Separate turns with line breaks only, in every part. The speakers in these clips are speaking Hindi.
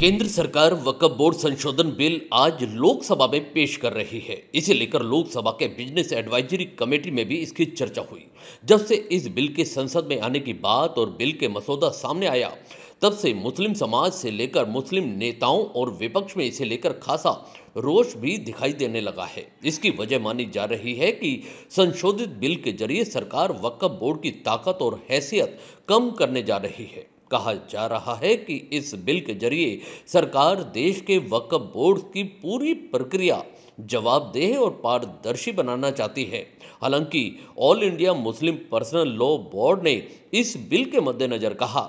केंद्र सरकार वक्फ बोर्ड संशोधन बिल आज लोकसभा में पेश कर रही है इसे लेकर लोकसभा के बिजनेस एडवाइजरी कमेटी में भी इसकी चर्चा हुई जब से इस बिल के संसद में आने की बात और बिल के मसौदा सामने आया तब से मुस्लिम समाज से लेकर मुस्लिम नेताओं और विपक्ष में इसे लेकर खासा रोष भी दिखाई देने लगा है इसकी वजह मानी जा रही है कि संशोधित बिल के जरिए सरकार वक्फ बोर्ड की ताकत और हैसियत कम करने जा रही है कहा जा रहा है कि इस बिल के जरिए सरकार देश के वक्फ बोर्ड की पूरी प्रक्रिया जवाबदेह और पारदर्शी बनाना चाहती है हालांकि all India Muslim personal law board ने इस बिल के मद्देनज़र कहा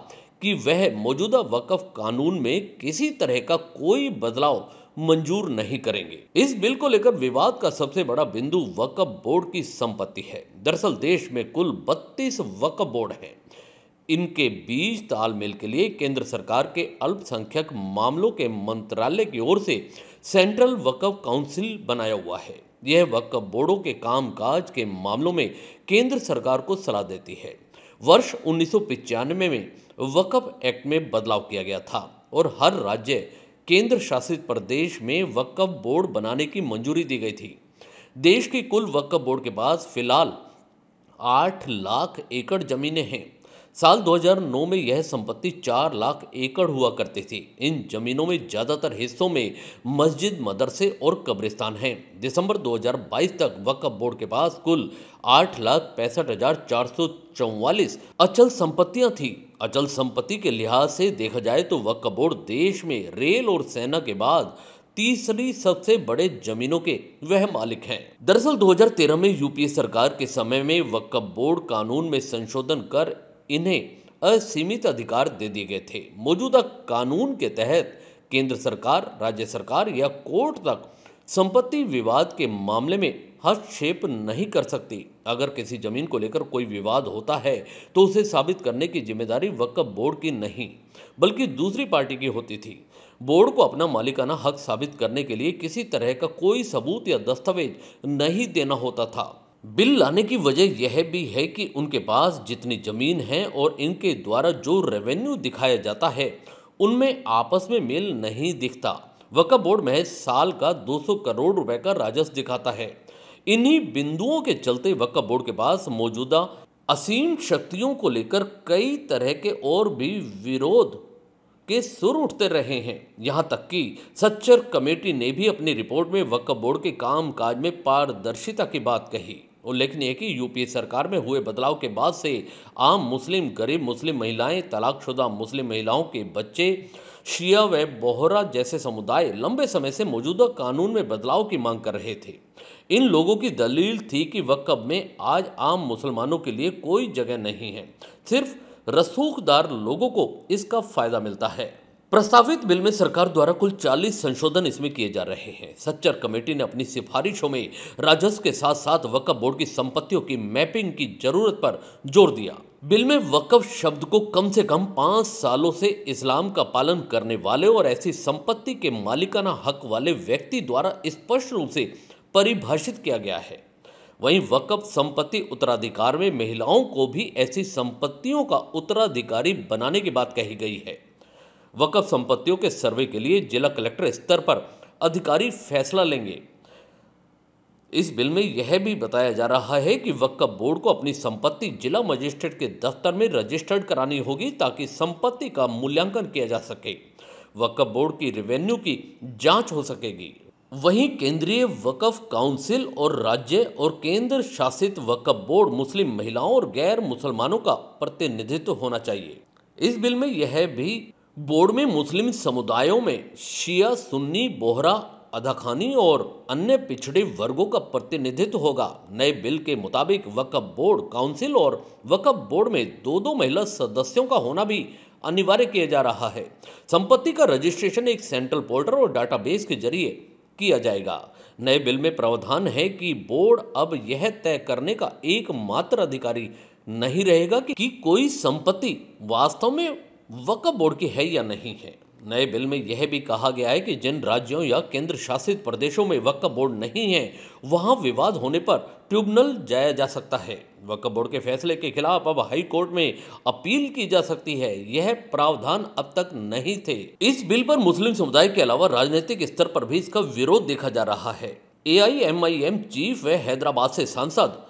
कि वह मौजूदा वक्फ कानून में किसी तरह का कोई बदलाव मंजूर नहीं करेंगे इस बिल को लेकर विवाद का सबसे बड़ा बिंदु वक्फ बोर्ड की संपत्ति है दरअसल देश में कुल 32 वक्फ बोर्ड हैं इनके बीच तालमेल के लिए केंद्र सरकार के अल्पसंख्यक मामलों के मंत्रालय की ओर से सेंट्रल वक्फ काउंसिल बनाया हुआ है यह वक्फ बोर्डों के कामकाज के मामलों में केंद्र सरकार को सलाह देती है वर्ष उन्नीस में वक्फ एक्ट में बदलाव किया गया था और हर राज्य केंद्र शासित प्रदेश में वक्फ बोर्ड बनाने की मंजूरी दी गई थी देश के कुल वक्फ बोर्ड के पास फिलहाल आठ लाख एकड़ जमीनें हैं साल 2009 में यह संपत्ति चार लाख एकड़ हुआ करती थी इन जमीनों में ज़्यादातर हिस्सों में मस्जिद मदरसे और कब्रिस्तान हैं दिसंबर 2022 तक वक्फ बोर्ड के पास कुल आठ लाख पैंसठ हजार चार सौ चौवालीस अचल संपत्तियां थी अचल संपत्ति के लिहाज से देखा जाए तो वक्फ बोर्ड देश में रेल और सेना के बाद तीसरी सबसे बड़े जमीनों के वह मालिक हैं दरअसल 2013 में यूपीए सरकार के समय में वक्फ बोर्ड कानून में संशोधन कर इन्हें असीमित अधिकार दे दिए गए थे मौजूदा कानून के तहत केंद्र सरकार राज्य सरकार या कोर्ट तक संपत्ति विवाद के मामले में हस्तक्षेप नहीं कर सकती अगर किसी जमीन को लेकर कोई विवाद होता है तो उसे साबित करने की जिम्मेदारी वक्फ बोर्ड की नहीं बल्कि दूसरी पार्टी की होती थी बोर्ड को अपना मालिकाना हक साबित करने के लिए किसी तरह का कोई सबूत या दस्तावेज नहीं देना होता था बिल लाने की वजह यह भी है कि उनके पास जितनी ज़मीन है और इनके द्वारा जो रेवेन्यू दिखाया जाता है उनमें आपस में मेल नहीं दिखता वक्फ बोर्ड महज साल का 200 करोड़ रुपए का राजस्व दिखाता है इन्हीं बिंदुओं के चलते वक्फ बोर्ड के पास मौजूदा असीम शक्तियों को लेकर कई तरह के और भी विरोध के सुर उठते रहे हैं यहाँ तक कि सच्चर कमेटी ने भी अपनी रिपोर्ट में वक्फ बोर्ड के कामकाज में पारदर्शिता की बात कही उल्लेखनीय है कि यूपीए सरकार में हुए बदलाव के बाद से आम मुस्लिम गरीब मुस्लिम महिलाएं तलाकशुदा मुस्लिम महिलाओं के बच्चे शिया व बोहरा जैसे समुदाय लंबे समय से मौजूदा कानून में बदलाव की मांग कर रहे थे इन लोगों की दलील थी कि वक्ब में आज आम मुसलमानों के लिए कोई जगह नहीं है सिर्फ रसूखदार लोगों को इसका फ़ायदा मिलता है प्रस्तावित बिल में सरकार द्वारा कुल 40 संशोधन इसमें किए जा रहे हैं सच्चर कमेटी ने अपनी सिफारिशों में राजस्व के साथ साथ वक्फ बोर्ड की संपत्तियों की मैपिंग की जरूरत पर जोर दिया बिल में वक्फ शब्द को कम से कम पांच सालों से इस्लाम का पालन करने वाले और ऐसी संपत्ति के मालिकाना हक वाले व्यक्ति द्वारा स्पष्ट रूप से परिभाषित किया गया है वहीं वक्फ संपत्ति उत्तराधिकार में महिलाओं को भी ऐसी संपत्तियों का उत्तराधिकारी बनाने की बात कही गई है वक़्फ संपत्तियों के सर्वे के लिए जिला कलेक्टर स्तर पर अधिकारी फैसला लेंगे इस बिल में यह भी बताया जा रहा है कि वक्फ बोर्ड को अपनी संपत्ति जिला मजिस्ट्रेट के दफ्तर में रजिस्टर्ड करानी होगी ताकि संपत्ति का मूल्यांकन किया जा सके वक्फ बोर्ड की रेवेन्यू की जांच हो सकेगी वहीं केंद्रीय वक्फ काउंसिल और राज्य और केंद्र शासित वक्फ बोर्ड मुस्लिम महिलाओं और गैर मुसलमानों का प्रतिनिधित्व होना चाहिए इस बिल में यह भी बोर्ड में मुस्लिम समुदायों में शिया सुन्नी बोहरा अधखानी और अन्य पिछड़े वर्गों का प्रतिनिधित्व होगा नए बिल के मुताबिक वकफ बोर्ड काउंसिल और वकफ बोर्ड में दो दो महिला सदस्यों का होना भी अनिवार्य किया जा रहा है संपत्ति का रजिस्ट्रेशन एक सेंट्रल पोर्टल और डाटाबेस के जरिए किया जाएगा नए बिल में प्रावधान है कि बोर्ड अब यह तय करने का एकमात्र अधिकारी नहीं रहेगा कि, कि कोई संपत्ति वास्तव में वक्फ बोर्ड की है या नहीं है नए बिल में यह भी कहा गया है कि जिन राज्यों या केंद्र शासित प्रदेशों में वक्फ बोर्ड नहीं है वहां विवाद होने पर ट्रिब्यूनल जाया जा सकता है वक्फ बोर्ड के फैसले के खिलाफ अब हाई कोर्ट में अपील की जा सकती है यह प्रावधान अब तक नहीं थे इस बिल पर मुस्लिम समुदाय के अलावा राजनीतिक स्तर पर भी इसका विरोध देखा जा रहा है A I M I M chief व हैदराबाद से सांसद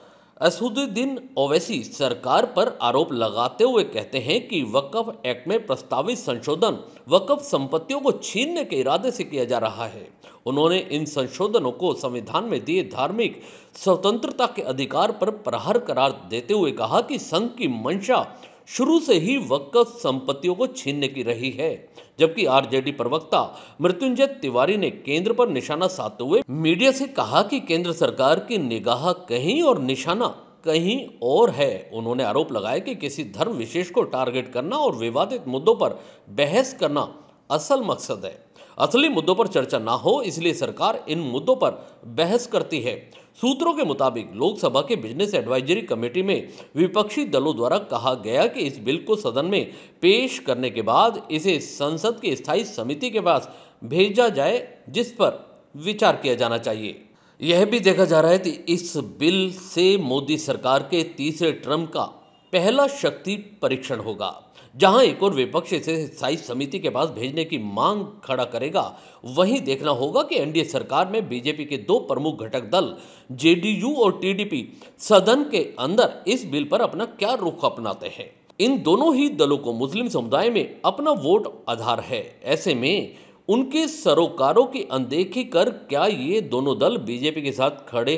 असदुद्दीन ओवैसी सरकार पर आरोप लगाते हुए कहते हैं कि वक्फ एक्ट में प्रस्तावित संशोधन वक्फ संपत्तियों को छीनने के इरादे से किया जा रहा है उन्होंने इन संशोधनों को संविधान में दिए धार्मिक स्वतंत्रता के अधिकार पर प्रहार करार देते हुए कहा कि संघ की मंशा शुरू से ही वक्फ संपत्तियों को छीनने की रही है जबकि आरजेडी प्रवक्ता मृत्युंजय तिवारी ने केंद्र पर निशाना साधते हुए मीडिया से कहा कि केंद्र सरकार की निगाह कहीं और निशाना कहीं और है उन्होंने आरोप लगाया कि किसी धर्म विशेष को टारगेट करना और विवादित मुद्दों पर बहस करना असल मकसद है असली मुद्दों पर चर्चा ना हो इसलिए सरकार इन मुद्दों पर बहस करती है सूत्रों के मुताबिक लोकसभा के बिजनेस एडवाइजरी कमेटी में विपक्षी दलों द्वारा कहा गया कि इस बिल को सदन में पेश करने के बाद इसे संसद की स्थायी समिति के पास भेजा जाए जिस पर विचार किया जाना चाहिए यह भी देखा जा रहा है कि इस बिल से मोदी सरकार के तीसरे ट्रम्प का पहला शक्ति परीक्षण होगा जहां एक और विपक्ष इसे स्थायी समिति के पास भेजने की मांग खड़ा करेगा वहीं देखना होगा कि एनडीए सरकार में बीजेपी के दो प्रमुख घटक दल जेडीयू और टीडीपी सदन के अंदर इस बिल पर अपना क्या रुख अपनाते हैं इन दोनों ही दलों को मुस्लिम समुदाय में अपना वोट आधार है ऐसे में उनके सरोकारों की अनदेखी कर क्या ये दोनों दल बीजेपी के साथ खड़े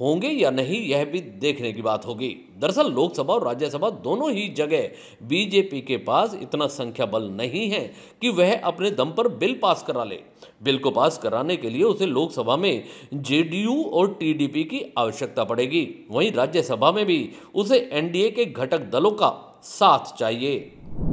होंगे या नहीं यह भी देखने की बात होगी दरअसल लोकसभा और राज्यसभा दोनों ही जगह बीजेपी के पास इतना संख्या बल नहीं है कि वह अपने दम पर बिल पास करा ले बिल को पास कराने के लिए उसे लोकसभा में जेडीयू और टीडीपी की आवश्यकता पड़ेगी वहीं राज्यसभा में भी उसे एनडीए के घटक दलों का साथ चाहिए